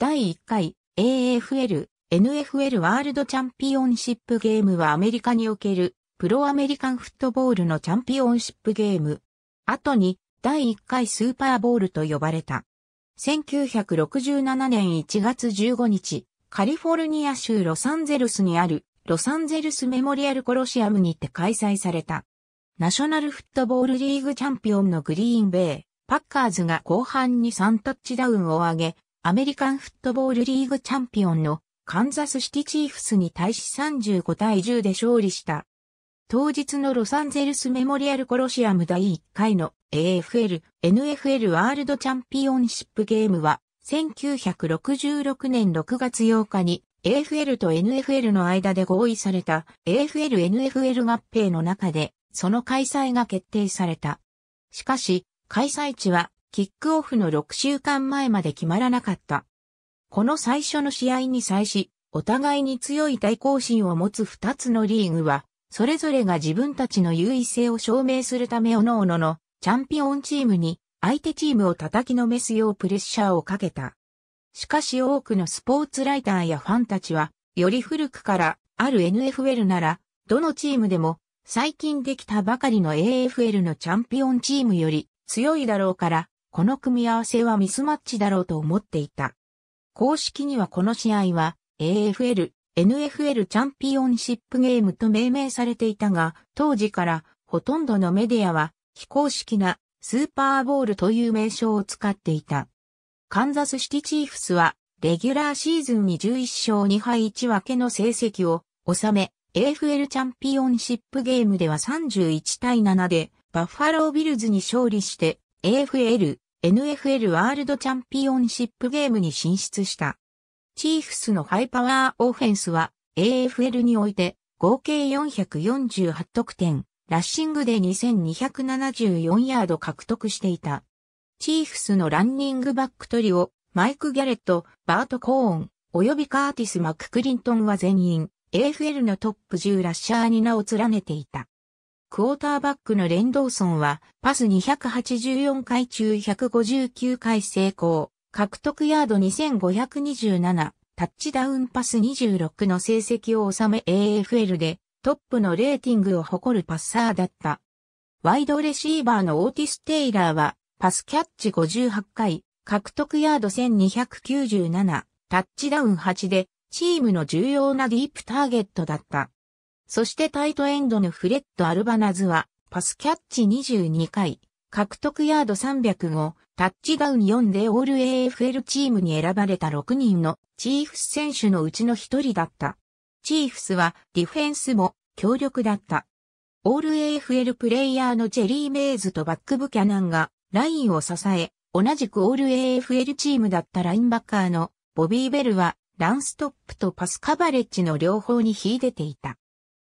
第1回 AFL、NFL ワールドチャンピオンシップゲームはアメリカにおけるプロアメリカンフットボールのチャンピオンシップゲーム。後に第1回スーパーボールと呼ばれた。1967年1月15日、カリフォルニア州ロサンゼルスにあるロサンゼルスメモリアルコロシアムにて開催された。ナショナルフットボールリーグチャンピオンのグリーンベイ、パッカーズが後半に3タッチダウンを上げ、アメリカンフットボールリーグチャンピオンのカンザスシティチーフスに対し35対10で勝利した。当日のロサンゼルスメモリアルコロシアム第1回の AFL、NFL ワールドチャンピオンシップゲームは1966年6月8日に AFL と NFL の間で合意された AFL-NFL 合併の中でその開催が決定された。しかし、開催地はキックオフの6週間前まで決まらなかった。この最初の試合に際し、お互いに強い対抗心を持つ2つのリーグは、それぞれが自分たちの優位性を証明するため各々のチャンピオンチームに相手チームを叩きのめすようプレッシャーをかけた。しかし多くのスポーツライターやファンたちは、より古くからある NFL なら、どのチームでも最近できたばかりの AFL のチャンピオンチームより強いだろうから、この組み合わせはミスマッチだろうと思っていた。公式にはこの試合は AFL、NFL チャンピオンシップゲームと命名されていたが、当時からほとんどのメディアは非公式なスーパーボールという名称を使っていた。カンザスシティチーフスはレギュラーシーズンに11勝2敗1分けの成績を収め、AFL チャンピオンシップゲームでは31対7でバッファロービルズに勝利して AFL、NFL ワールドチャンピオンシップゲームに進出した。チーフスのハイパワーオフェンスは AFL において合計448得点、ラッシングで2274ヤード獲得していた。チーフスのランニングバックトリオ、マイク・ギャレット、バート・コーン、及びカーティス・マック・クリントンは全員、AFL のトップ10ラッシャーに名を連ねていた。クォーターバックのレンドーソンは、パス284回中159回成功、獲得ヤード2527、タッチダウンパス26の成績を収め AFL でトップのレーティングを誇るパッサーだった。ワイドレシーバーのオーティス・テイラーは、パスキャッチ58回、獲得ヤード1297、タッチダウン8で、チームの重要なディープターゲットだった。そしてタイトエンドのフレッド・アルバナズは、パスキャッチ22回、獲得ヤード305、タッチダウン4でオール AFL チームに選ばれた6人のチーフス選手のうちの1人だった。チーフスはディフェンスも強力だった。オール AFL プレイヤーのジェリー・メイズとバック・ブキャナンがラインを支え、同じくオール AFL チームだったラインバッカーのボビー・ベルはランストップとパスカバレッジの両方に秀でていた。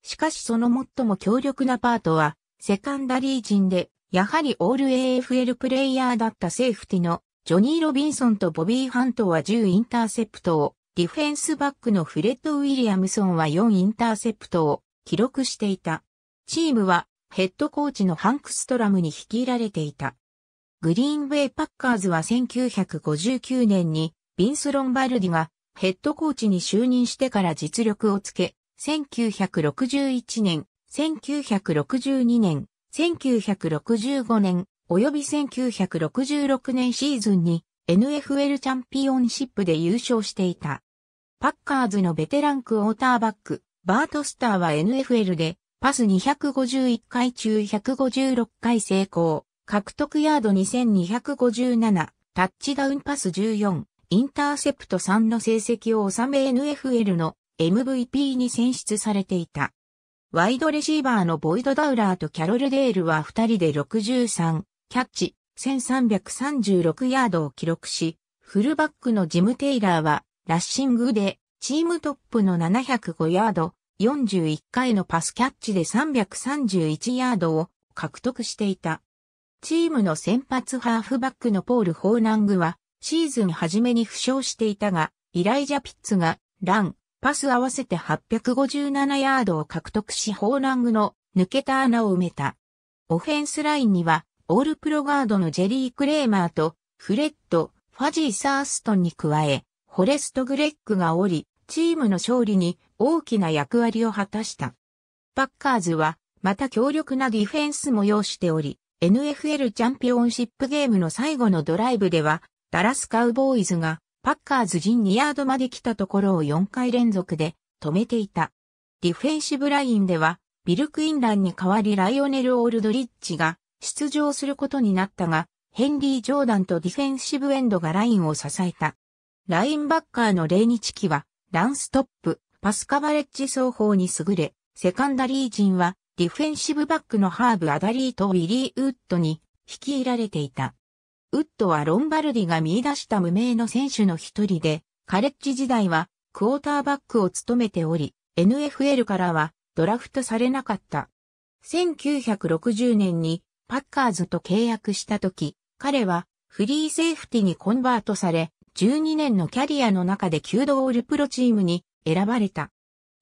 しかしその最も強力なパートは、セカンダリー陣で、やはりオール AFL プレイヤーだったセーフティの、ジョニー・ロビンソンとボビー・ハントは10インターセプトを、ディフェンスバックのフレッド・ウィリアムソンは4インターセプトを記録していた。チームはヘッドコーチのハンクストラムに率いられていた。グリーンウェイ・パッカーズは1959年にビンス・ロンバルディがヘッドコーチに就任してから実力をつけ、1961年、1962年、1965年、及び1966年シーズンに NFL チャンピオンシップで優勝していた。パッカーズのベテランクオーターバック、バートスターは NFL でパス251回中156回成功、獲得ヤード2257、タッチダウンパス14、インターセプト3の成績を収め NFL の MVP に選出されていた。ワイドレシーバーのボイド・ダウラーとキャロル・デールは2人で63、キャッチ、1336ヤードを記録し、フルバックのジム・テイラーは、ラッシングで、チームトップの705ヤード、41回のパスキャッチで331ヤードを獲得していた。チームの先発ハーフバックのポール・ホーナングは、シーズン初めに負傷していたが、イライジャ・ピッツが、ラン、パス合わせて857ヤードを獲得しホーラングの抜けた穴を埋めた。オフェンスラインには、オールプロガードのジェリー・クレーマーと、フレッド、ファジー・サーストンに加え、ホレスト・グレッグがおり、チームの勝利に大きな役割を果たした。パッカーズは、また強力なディフェンスも要しており、NFL チャンピオンシップゲームの最後のドライブでは、ダラス・カウボーイズがパッカーズ陣2ヤードまで来たところを4回連続で止めていた。ディフェンシブラインでは、ビル・クインランに代わりライオネル・オールドリッチが出場することになったが、ヘンリー・ジョーダンとディフェンシブエンドがラインを支えた。ラインバッカーのニ日キは、ランストップ、パスカバレッジ双方に優れ、セカンダリー陣は、ディフェンシブバックのハーブ・アダリーとウィリー・ウッドに率いられていた。ウッドはロンバルディが見出した無名の選手の一人で、カレッジ時代はクォーターバックを務めており、NFL からはドラフトされなかった。1960年にパッカーズと契約した時、彼はフリーセーフティにコンバートされ、12年のキャリアの中で9度オールプロチームに選ばれた。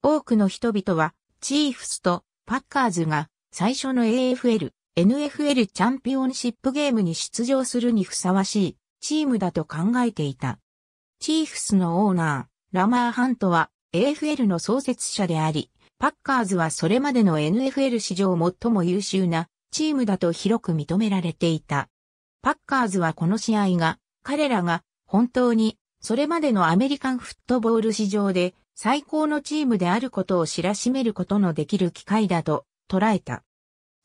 多くの人々はチーフスとパッカーズが最初の AFL NFL チャンピオンシップゲームに出場するにふさわしいチームだと考えていた。チーフスのオーナー、ラマー・ハントは AFL の創設者であり、パッカーズはそれまでの NFL 史上最も優秀なチームだと広く認められていた。パッカーズはこの試合が、彼らが本当にそれまでのアメリカンフットボール史上で最高のチームであることを知らしめることのできる機会だと捉えた。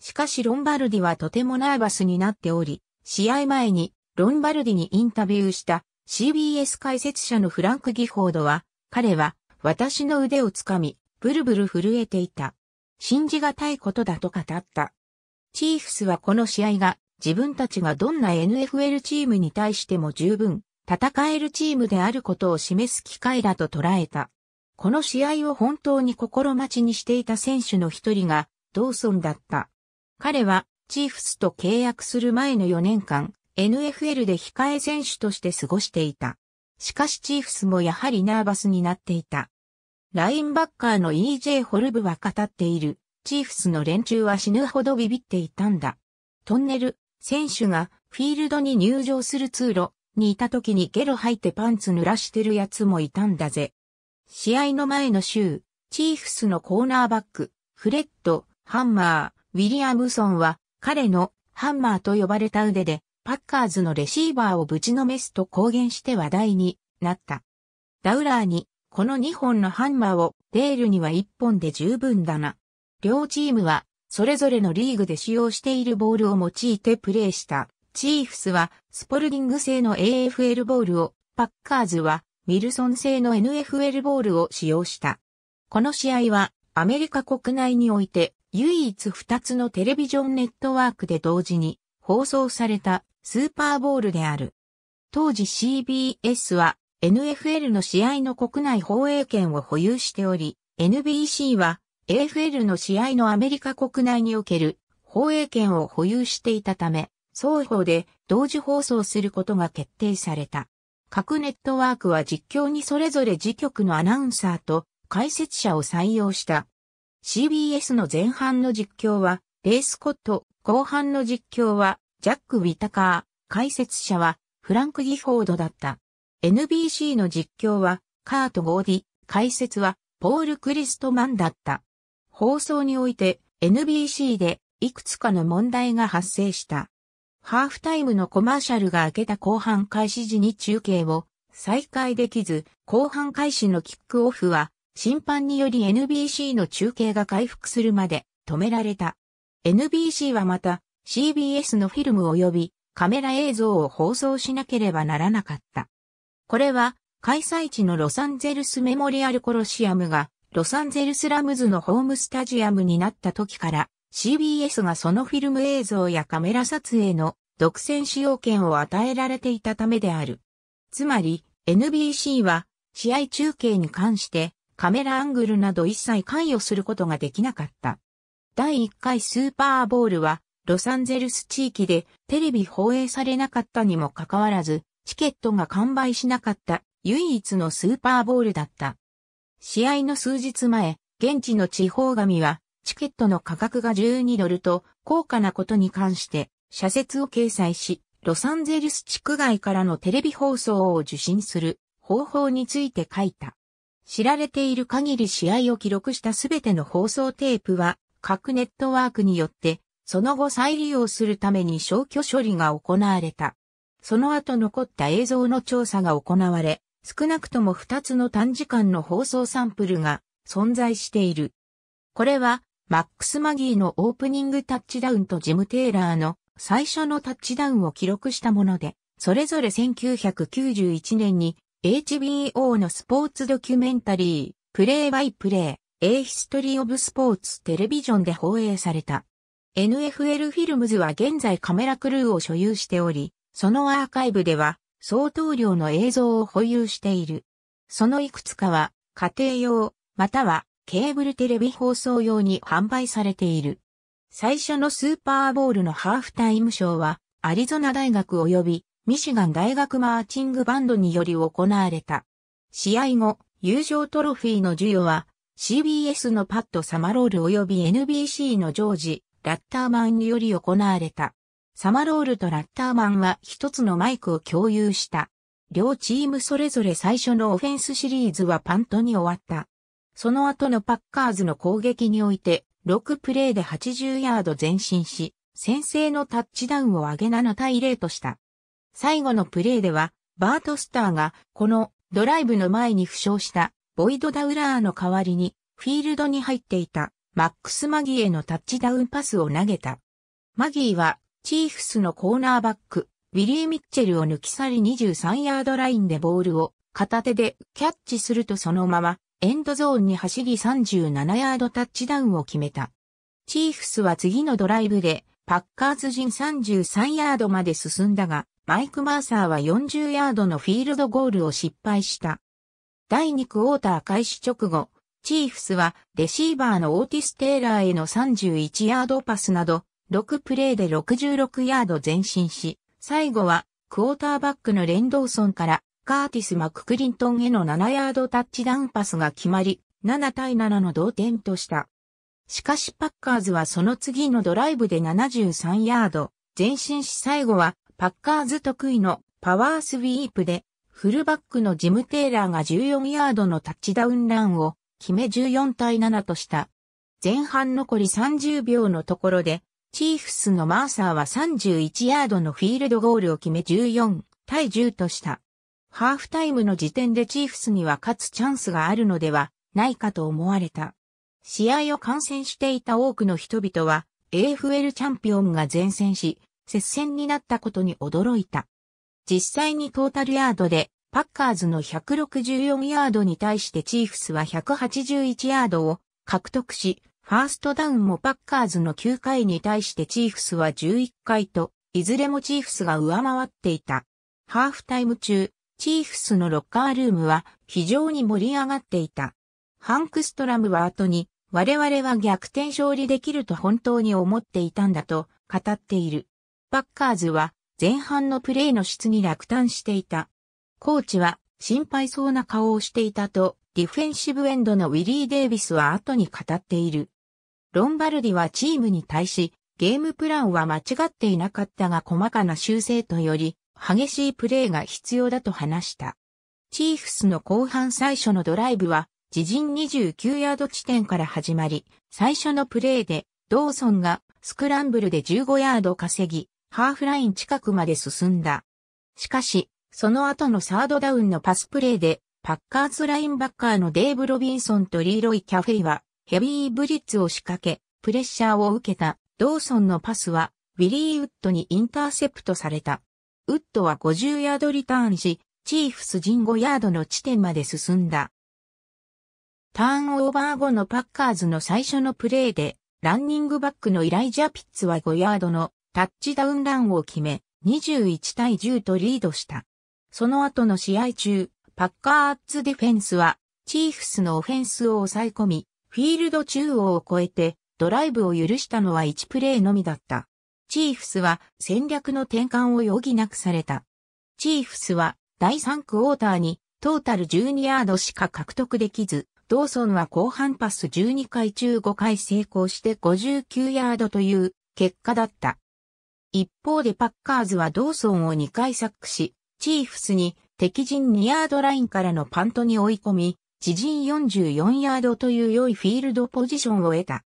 しかしロンバルディはとてもナーバスになっており、試合前にロンバルディにインタビューした CBS 解説者のフランク・ギフォードは、彼は私の腕をつかみ、ブルブル震えていた。信じがたいことだと語った。チーフスはこの試合が自分たちがどんな NFL チームに対しても十分戦えるチームであることを示す機会だと捉えた。この試合を本当に心待ちにしていた選手の一人がドーソンだった。彼はチーフスと契約する前の4年間、NFL で控え選手として過ごしていた。しかしチーフスもやはりナーバスになっていた。ラインバッカーの EJ ホルブは語っている。チーフスの連中は死ぬほどビビっていたんだ。トンネル、選手がフィールドに入場する通路にいた時にゲロ吐いてパンツ濡らしてるやつもいたんだぜ。試合の前の週、チーフスのコーナーバック、フレッド、ハンマー、ウィリアムソンは彼のハンマーと呼ばれた腕でパッカーズのレシーバーをぶちのめすと公言して話題になった。ダウラーにこの2本のハンマーをデールには1本で十分だな。両チームはそれぞれのリーグで使用しているボールを用いてプレーした。チーフスはスポルディング製の AFL ボールを、パッカーズはウィルソン製の NFL ボールを使用した。この試合はアメリカ国内において唯一二つのテレビジョンネットワークで同時に放送されたスーパーボールである。当時 CBS は NFL の試合の国内放映権を保有しており、NBC は AFL の試合のアメリカ国内における放映権を保有していたため、双方で同時放送することが決定された。各ネットワークは実況にそれぞれ自局のアナウンサーと解説者を採用した CBS の前半の実況は、レイ・スコット、後半の実況は、ジャック・ウィタカー、解説者は、フランク・ギフォードだった。NBC の実況は、カート・ゴーディ、解説は、ポール・クリストマンだった。放送において、NBC で、いくつかの問題が発生した。ハーフタイムのコマーシャルが明けた後半開始時に中継を再開できず、後半開始のキックオフは審判により NBC の中継が回復するまで止められた。NBC はまた CBS のフィルム及びカメラ映像を放送しなければならなかった。これは開催地のロサンゼルスメモリアルコロシアムがロサンゼルスラムズのホームスタジアムになった時から CBS がそのフィルム映像やカメラ撮影の独占使用権を与えられていたためである。つまり NBC は試合中継に関してカメラアングルなど一切関与することができなかった。第1回スーパーボールは、ロサンゼルス地域でテレビ放映されなかったにもかかわらず、チケットが完売しなかった唯一のスーパーボールだった。試合の数日前、現地の地方紙は、チケットの価格が12ドルと高価なことに関して、社説を掲載し、ロサンゼルス地区外からのテレビ放送を受信する方法について書いた。知られている限り試合を記録したすべての放送テープは、各ネットワークによって、その後再利用するために消去処理が行われた。その後残った映像の調査が行われ、少なくとも2つの短時間の放送サンプルが存在している。これは、マックス・マギーのオープニングタッチダウンとジム・テイラーの最初のタッチダウンを記録したもので、それぞれ1991年に HBO のスポーツドキュメンタリー、プレイバイプレイ、A History of Sports テレビジョンで放映された。NFL フィルムズは現在カメラクルーを所有しており、そのアーカイブでは相当量の映像を保有している。そのいくつかは家庭用、またはケーブルテレビ放送用に販売されている。最初のスーパーボールのハーフタイムショーはアリゾナ大学及びミシガン大学マーチングバンドにより行われた。試合後、友情トロフィーの授与は、CBS のパッド・サマロール及び NBC のジョージ・ラッターマンにより行われた。サマロールとラッターマンは一つのマイクを共有した。両チームそれぞれ最初のオフェンスシリーズはパントに終わった。その後のパッカーズの攻撃において、6プレーで80ヤード前進し、先制のタッチダウンを上げ7対0とした。最後のプレーでは、バートスターが、このドライブの前に負傷したボイド・ダウラーの代わりに、フィールドに入っていたマックス・マギーへのタッチダウンパスを投げた。マギーは、チーフスのコーナーバック、ウィリー・ミッチェルを抜き去り23ヤードラインでボールを片手でキャッチするとそのままエンドゾーンに走り37ヤードタッチダウンを決めた。チーフスは次のドライブでパッカーズ陣33ヤードまで進んだが、マイク・マーサーは40ヤードのフィールドゴールを失敗した。第2クォーター開始直後、チーフスはレシーバーのオーティス・テイラーへの31ヤードパスなど、6プレーで66ヤード前進し、最後はクォーターバックのレンドーソンからカーティス・マククリントンへの7ヤードタッチダウンパスが決まり、7対7の同点とした。しかしパッカーズはその次のドライブで73ヤード、前進し最後はパッカーズ得意のパワースウィープで、フルバックのジム・テイラーが14ヤードのタッチダウンランを決め14対7とした。前半残り30秒のところで、チーフスのマーサーは31ヤードのフィールドゴールを決め14対10とした。ハーフタイムの時点でチーフスには勝つチャンスがあるのではないかと思われた。試合を観戦していた多くの人々は AFL チャンピオンが前線し、接戦になったことに驚いた。実際にトータルヤードでパッカーズの164ヤードに対してチーフスは181ヤードを獲得し、ファーストダウンもパッカーズの9回に対してチーフスは11回と、いずれもチーフスが上回っていた。ハーフタイム中、チーフスのロッカールームは非常に盛り上がっていた。ハンクストラムは後に我々は逆転勝利できると本当に思っていたんだと語っている。パッカーズは前半のプレーの質に落胆していた。コーチは心配そうな顔をしていたとディフェンシブエンドのウィリー・デイビスは後に語っている。ロンバルディはチームに対しゲームプランは間違っていなかったが細かな修正とより激しいプレーが必要だと話した。チーフスの後半最初のドライブは自陣29ヤード地点から始まり、最初のプレーで、ドーソンがスクランブルで15ヤード稼ぎ、ハーフライン近くまで進んだ。しかし、その後のサードダウンのパスプレーで、パッカーズラインバッカーのデイブ・ロビンソンとリーロイ・キャフェイは、ヘビーブリッツを仕掛け、プレッシャーを受けた、ドーソンのパスは、ウィリー・ウッドにインターセプトされた。ウッドは50ヤードリターンし、チーフス陣5ヤードの地点まで進んだ。ターンオーバー後のパッカーズの最初のプレーで、ランニングバックのイライジャ・ピッツは5ヤードのタッチダウンランを決め、21対10とリードした。その後の試合中、パッカーズディフェンスは、チーフスのオフェンスを抑え込み、フィールド中央を越えて、ドライブを許したのは1プレーのみだった。チーフスは戦略の転換を余儀なくされた。チーフスは第3クォーターにトータル12ヤードしか獲得できず、ドーソンは後半パス12回中5回成功して59ヤードという結果だった。一方でパッカーズはドーソンを2回サックし、チーフスに敵陣2ヤードラインからのパントに追い込み、自陣44ヤードという良いフィールドポジションを得た。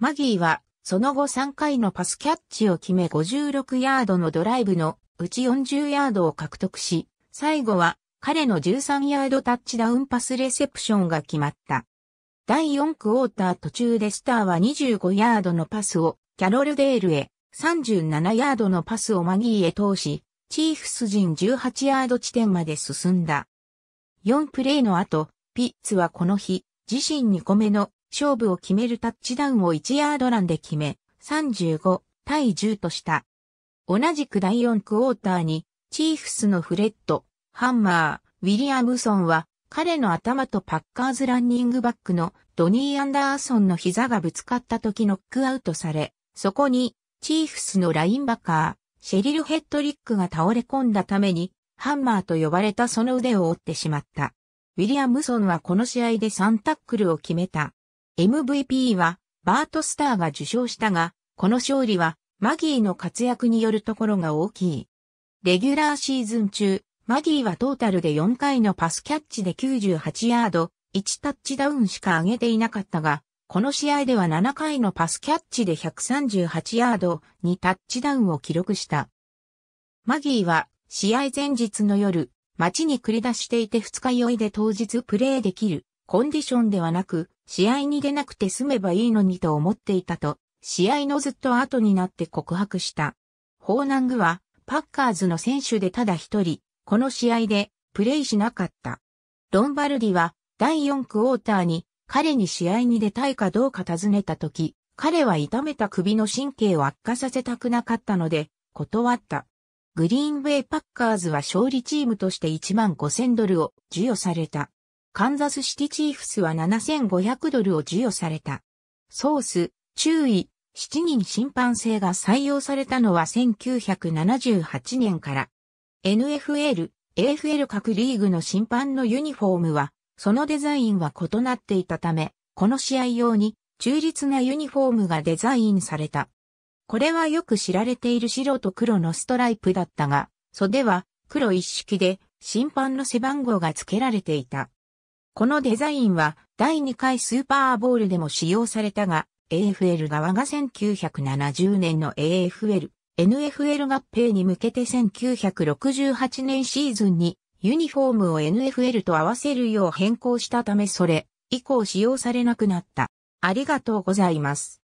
マギーは、その後3回のパスキャッチを決め56ヤードのドライブのうち40ヤードを獲得し、最後は彼の13ヤードタッチダウンパスレセプションが決まった。第4クォーター途中でスターは25ヤードのパスをキャロルデールへ、37ヤードのパスをマギーへ通し、チーフス陣18ヤード地点まで進んだ。4プレーの後、ピッツはこの日、自身2個目の勝負を決めるタッチダウンを1ヤードランで決め、35対10とした。同じく第4クォーターに、チーフスのフレッド、ハンマー、ウィリアムソンは、彼の頭とパッカーズランニングバックのドニー・アンダーソンの膝がぶつかった時ノックアウトされ、そこにチーフスのラインバカー、シェリル・ヘッドリックが倒れ込んだために、ハンマーと呼ばれたその腕を折ってしまった。ウィリアムソンはこの試合で3タックルを決めた。MVP はバート・スターが受賞したが、この勝利はマギーの活躍によるところが大きい。レギュラーシーズン中、マディはトータルで4回のパスキャッチで98ヤード、1タッチダウンしか上げていなかったが、この試合では7回のパスキャッチで138ヤード、2タッチダウンを記録した。マギーは試合前日の夜、街に繰り出していて二日酔いで当日プレーできる、コンディションではなく、試合に出なくて済めばいいのにと思っていたと、試合のずっと後になって告白した。ホーナングは、パッカーズの選手でただ一人、この試合でプレイしなかった。ロンバルディは第4クォーターに彼に試合に出たいかどうか尋ねたとき、彼は痛めた首の神経を悪化させたくなかったので、断った。グリーンウェイパッカーズは勝利チームとして1万5000ドルを授与された。カンザスシティチーフスは7500ドルを授与された。ソース、注意、7人審判制が採用されたのは1978年から NFL、AFL 各リーグの審判のユニフォームは、そのデザインは異なっていたため、この試合用に中立なユニフォームがデザインされた。これはよく知られている白と黒のストライプだったが、袖は黒一式で審判の背番号が付けられていた。このデザインは第2回スーパーボールでも使用されたが、AFL 側が1970年の AFL NFL 合併に向けて1968年シーズンにユニフォームを NFL と合わせるよう変更したためそれ以降使用されなくなった。ありがとうございます。